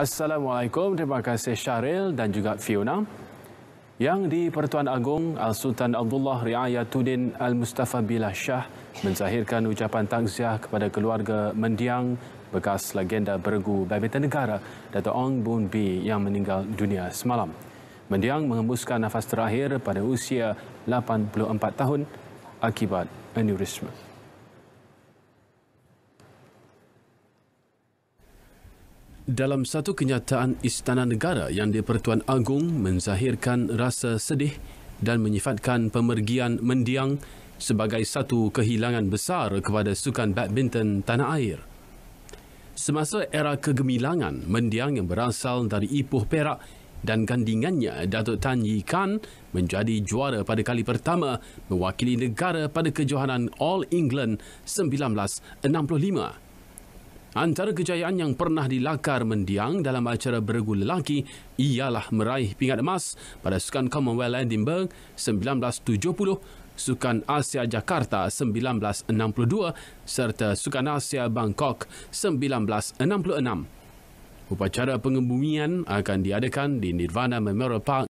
Assalamualaikum, terima kasih Syahril dan juga Fiona. Yang di Pertuan Agong, Al-Sultan Abdullah Riayatuddin Al-Mustafa Billah Shah menzahirkan ucapan takziah kepada keluarga mendiang bekas legenda bergu badminton negara Dato' Ong Boon Bi yang meninggal dunia semalam. Mendiang menghembuskan nafas terakhir pada usia 84 tahun akibat aneurisma. Dalam satu kenyataan Istana Negara yang di-Pertuan Agong menzahirkan rasa sedih dan menyifatkan pemergian mendiang sebagai satu kehilangan besar kepada sukan badminton tanah air. Semasa era kegemilangan, mendiang yang berasal dari Ipoh Perak dan gandingannya Datuk Tan Yi Kan menjadi juara pada kali pertama mewakili negara pada kejohanan All England 1965. Antara kejayaan yang pernah dilakar mendiang dalam acara bergu lelaki ialah meraih pingat emas pada Sukan Commonwealth Edinburgh 1970, Sukan Asia Jakarta 1962 serta Sukan Asia Bangkok 1966. Upacara pengebumian akan diadakan di Nirvana Memorial Park